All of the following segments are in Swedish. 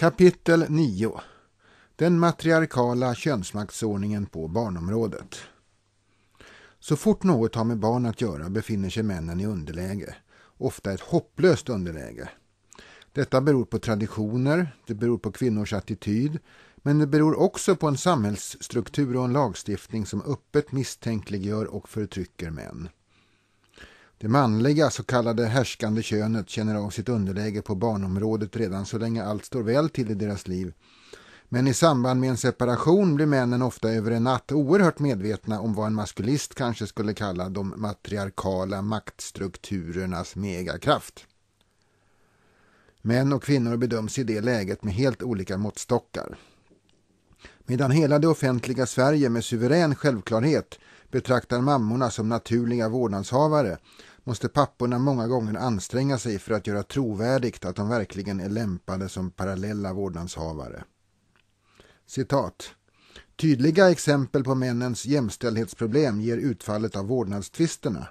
Kapitel 9 Den matriarkala könsmaktsordningen på barnområdet Så fort något har med barn att göra befinner sig männen i underläge, ofta ett hopplöst underläge. Detta beror på traditioner, det beror på kvinnors attityd, men det beror också på en samhällsstruktur och en lagstiftning som öppet misstänkliggör och förtrycker män. Det manliga så kallade härskande könet känner av sitt underläge på barnområdet redan så länge allt står väl till i deras liv. Men i samband med en separation blir männen ofta över en natt oerhört medvetna om vad en maskulist kanske skulle kalla de matriarkala maktstrukturernas megakraft. Män och kvinnor bedöms i det läget med helt olika måttstockar. Medan hela det offentliga Sverige med suverän självklarhet betraktar mammorna som naturliga vårdnadshavare måste papporna många gånger anstränga sig för att göra trovärdigt att de verkligen är lämpade som parallella vårdnadshavare. Citat. Tydliga exempel på männens jämställdhetsproblem ger utfallet av vårdnadstvisterna.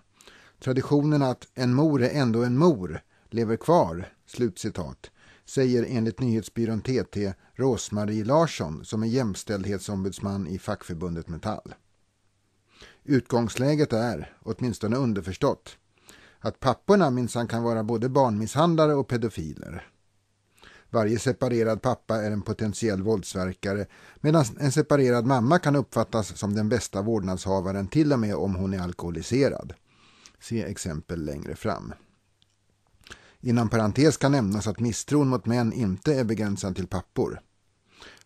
Traditionen att en mor är ändå en mor lever kvar, slutcitat, säger enligt nyhetsbyrån TT Rosmarie Larsson som är jämställdhetsombudsman i fackförbundet Metall. Utgångsläget är, åtminstone underförstått, att papporna minsann kan vara både barnmisshandlare och pedofiler. Varje separerad pappa är en potentiell våldsverkare medan en separerad mamma kan uppfattas som den bästa vårdnadshavaren till och med om hon är alkoholiserad. Se exempel längre fram. Inom parentes kan nämnas att misstron mot män inte är begränsad till pappor.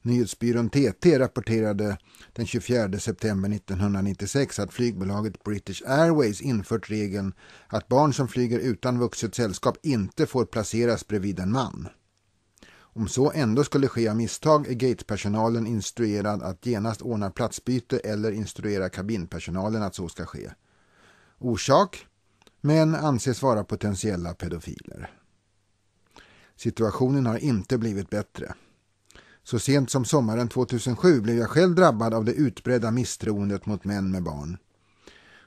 Nyhetsbyrån TT rapporterade den 24 september 1996 att flygbolaget British Airways infört regeln att barn som flyger utan vuxet sällskap inte får placeras bredvid en man. Om så ändå skulle ske av misstag är gatepersonalen instruerad att genast ordna platsbyte eller instruera kabinpersonalen att så ska ske. Orsak? Män anses vara potentiella pedofiler. Situationen har inte blivit bättre. Så sent som sommaren 2007 blev jag själv drabbad av det utbredda misstroendet mot män med barn.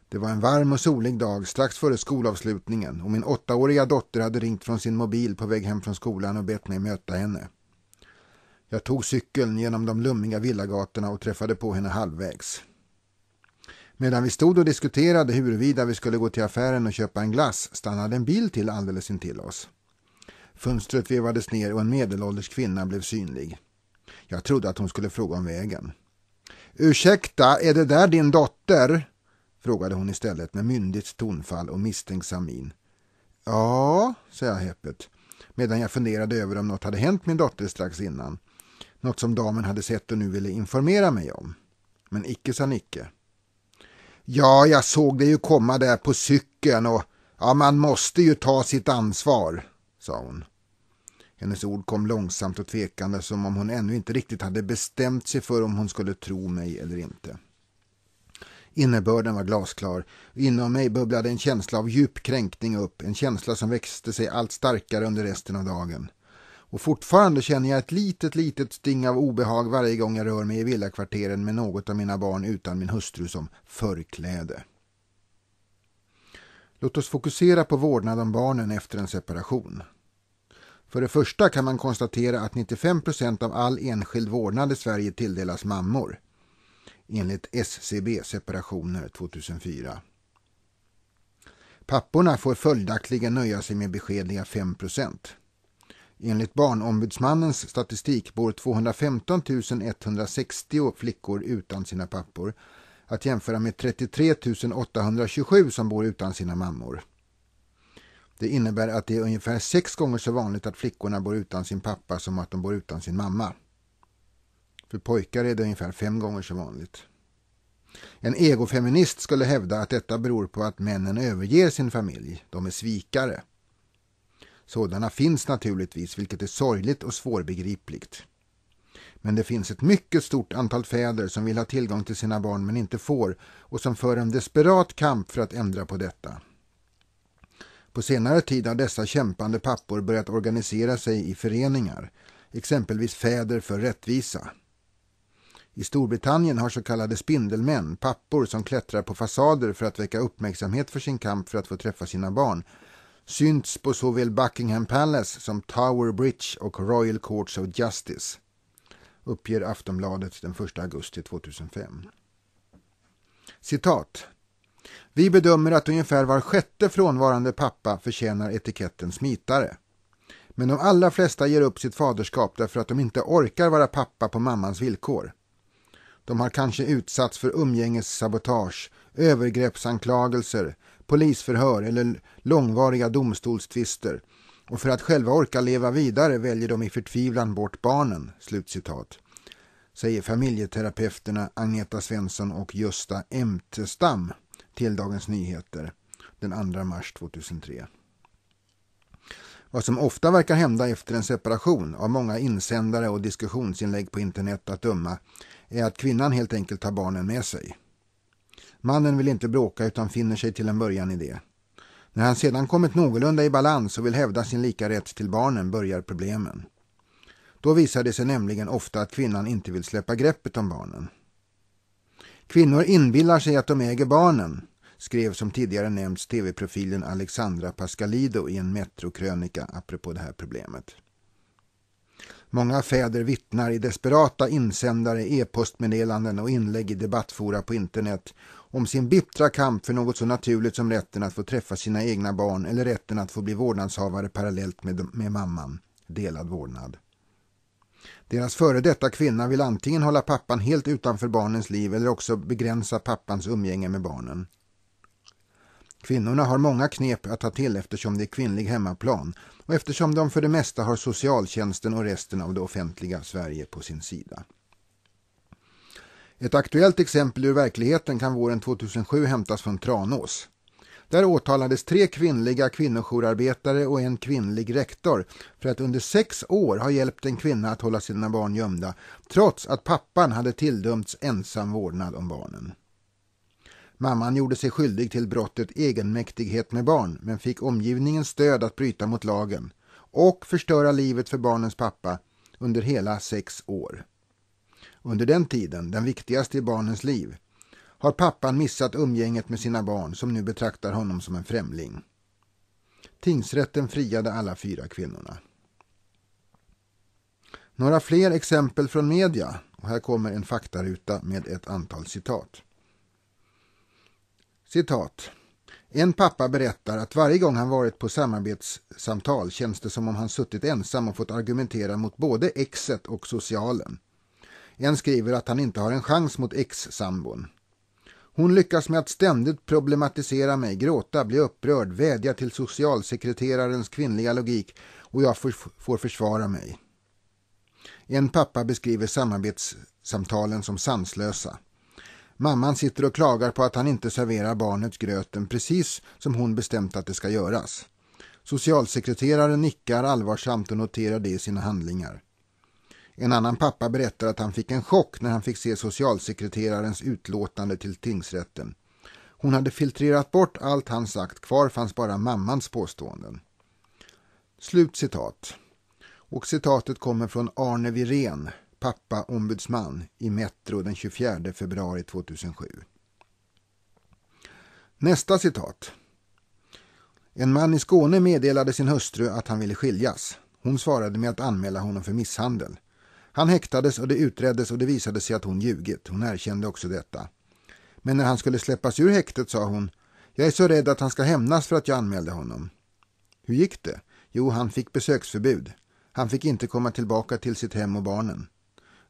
Det var en varm och solig dag strax före skolavslutningen och min åttaåriga dotter hade ringt från sin mobil på väg hem från skolan och bett mig möta henne. Jag tog cykeln genom de lummiga villagatorna och träffade på henne halvvägs. Medan vi stod och diskuterade huruvida vi skulle gå till affären och köpa en glass stannade en bil till alldeles intill oss. Fönstret vevades ner och en medelålders kvinna blev synlig. Jag trodde att hon skulle fråga om vägen. Ursäkta, är det där din dotter? frågade hon istället med myndigt tonfall och misstänksam min. Ja, sa jag häpet, medan jag funderade över om något hade hänt min dotter strax innan. Något som damen hade sett och nu ville informera mig om. Men icke sa Nicke. Ja, jag såg dig ju komma där på cykeln och ja, man måste ju ta sitt ansvar, sa hon. Hennes ord kom långsamt och tvekande som om hon ännu inte riktigt hade bestämt sig för om hon skulle tro mig eller inte. Innebörden var glasklar. Inom mig bubblade en känsla av djup kränkning upp, en känsla som växte sig allt starkare under resten av dagen. Och fortfarande känner jag ett litet, litet sting av obehag varje gång jag rör mig i villakvarteren med något av mina barn utan min hustru som förkläde. Låt oss fokusera på vårdnad om barnen efter en separation. För det första kan man konstatera att 95 av all enskild vårdnad i Sverige tilldelas mammor enligt SCB separationer 2004. Papporna får följaktligen nöja sig med beskedliga 5 Enligt Barnombudsmannens statistik bor 215 160 flickor utan sina pappor att jämföra med 33 827 som bor utan sina mammor. Det innebär att det är ungefär sex gånger så vanligt att flickorna bor utan sin pappa som att de bor utan sin mamma. För pojkar är det ungefär fem gånger så vanligt. En egofeminist skulle hävda att detta beror på att männen överger sin familj. De är svikare. Sådana finns naturligtvis, vilket är sorgligt och svårbegripligt. Men det finns ett mycket stort antal fäder som vill ha tillgång till sina barn men inte får och som för en desperat kamp för att ändra på detta. På senare tid har dessa kämpande pappor börjat organisera sig i föreningar, exempelvis Fäder för rättvisa. I Storbritannien har så kallade spindelmän, pappor som klättrar på fasader för att väcka uppmärksamhet för sin kamp för att få träffa sina barn, synts på såväl Buckingham Palace som Tower Bridge och Royal Courts of Justice, uppger Aftonbladet den 1 augusti 2005. Citat vi bedömer att ungefär var sjätte frånvarande pappa förtjänar etiketten smitare. Men de allra flesta ger upp sitt faderskap därför att de inte orkar vara pappa på mammans villkor. De har kanske utsatts för umgängessabotage, övergreppsanklagelser, polisförhör eller långvariga domstolstvister och för att själva orka leva vidare väljer de i förtvivlan bort barnen." Slutcitat. Säger familjeterapeuterna Agneta Svensson och Gösta Emtestam till Dagens Nyheter den 2 mars 2003. Vad som ofta verkar hända efter en separation av många insändare och diskussionsinlägg på internet att döma är att kvinnan helt enkelt tar barnen med sig. Mannen vill inte bråka utan finner sig till en början i det. När han sedan kommit någorlunda i balans och vill hävda sin lika rätt till barnen börjar problemen. Då visar det sig nämligen ofta att kvinnan inte vill släppa greppet om barnen. Kvinnor inbillar sig att de äger barnen, skrev som tidigare nämnts tv-profilen Alexandra Pascalido i en Metrokrönika apropå det här problemet. Många fäder vittnar i desperata insändare, e-postmeddelanden och inlägg i debattfora på internet om sin bittra kamp för något så naturligt som rätten att få träffa sina egna barn eller rätten att få bli vårdnadshavare parallellt med, med mamman, delad vårdnad. Deras före detta kvinna vill antingen hålla pappan helt utanför barnens liv eller också begränsa pappans umgänge med barnen. Kvinnorna har många knep att ta till eftersom det är kvinnlig hemmaplan och eftersom de för det mesta har socialtjänsten och resten av det offentliga Sverige på sin sida. Ett aktuellt exempel ur verkligheten kan våren 2007 hämtas från Tranås. Där åtalades tre kvinnliga kvinnojourarbetare och en kvinnlig rektor för att under sex år ha hjälpt en kvinna att hålla sina barn gömda trots att pappan hade tilldömts ensam vårdnad om barnen. Mamman gjorde sig skyldig till brottet egenmäktighet med barn men fick omgivningens stöd att bryta mot lagen och förstöra livet för barnens pappa under hela sex år. Under den tiden, den viktigaste i barnens liv, har pappan missat umgänget med sina barn som nu betraktar honom som en främling. Tingsrätten friade alla fyra kvinnorna. Några fler exempel från media och här kommer en faktaruta med ett antal citat. Citat. En pappa berättar att varje gång han varit på samarbetssamtal känns det som om han suttit ensam och fått argumentera mot både exet och socialen. En skriver att han inte har en chans mot ex-sambon. Hon lyckas med att ständigt problematisera mig, gråta, bli upprörd, vädja till socialsekreterarens kvinnliga logik och jag får försvara mig. En pappa beskriver samarbetssamtalen som sanslösa. Mamman sitter och klagar på att han inte serverar barnet gröten precis som hon bestämt att det ska göras. Socialsekreteraren nickar allvarsamt och noterar det i sina handlingar. En annan pappa berättar att han fick en chock när han fick se socialsekreterarens utlåtande till tingsrätten. Hon hade filtrerat bort allt han sagt, kvar fanns bara mammans påståenden. Slutcitat. Och citatet kommer från Arne Virén, pappa-ombudsman i Metro den 24 februari 2007. Nästa citat. En man i Skåne meddelade sin hustru att han ville skiljas. Hon svarade med att anmäla honom för misshandel. Han häktades och det utreddes och det visade sig att hon ljugit. Hon erkände också detta. Men när han skulle släppas ur häktet sa hon Jag är så rädd att han ska hämnas för att jag anmälde honom. Hur gick det? Jo, han fick besöksförbud. Han fick inte komma tillbaka till sitt hem och barnen.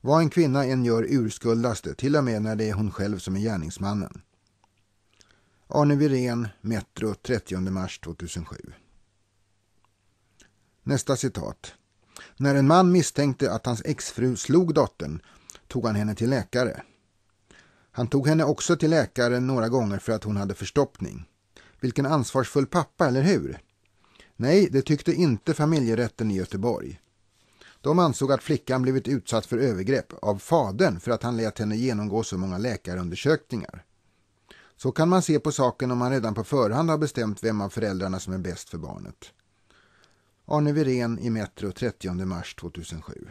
Vad en kvinna än gör urskuldas det, till och med när det är hon själv som är gärningsmannen. Arne Wirén, Metro, 30 mars 2007. Nästa citat. När en man misstänkte att hans exfru slog dottern tog han henne till läkare. Han tog henne också till läkaren några gånger för att hon hade förstoppning. Vilken ansvarsfull pappa, eller hur? Nej, det tyckte inte familjerätten i Göteborg. De ansåg att flickan blivit utsatt för övergrepp av fadern för att han lät henne genomgå så många läkarundersökningar. Så kan man se på saken om man redan på förhand har bestämt vem av föräldrarna som är bäst för barnet. Arne Wirén i Metro 30 mars 2007.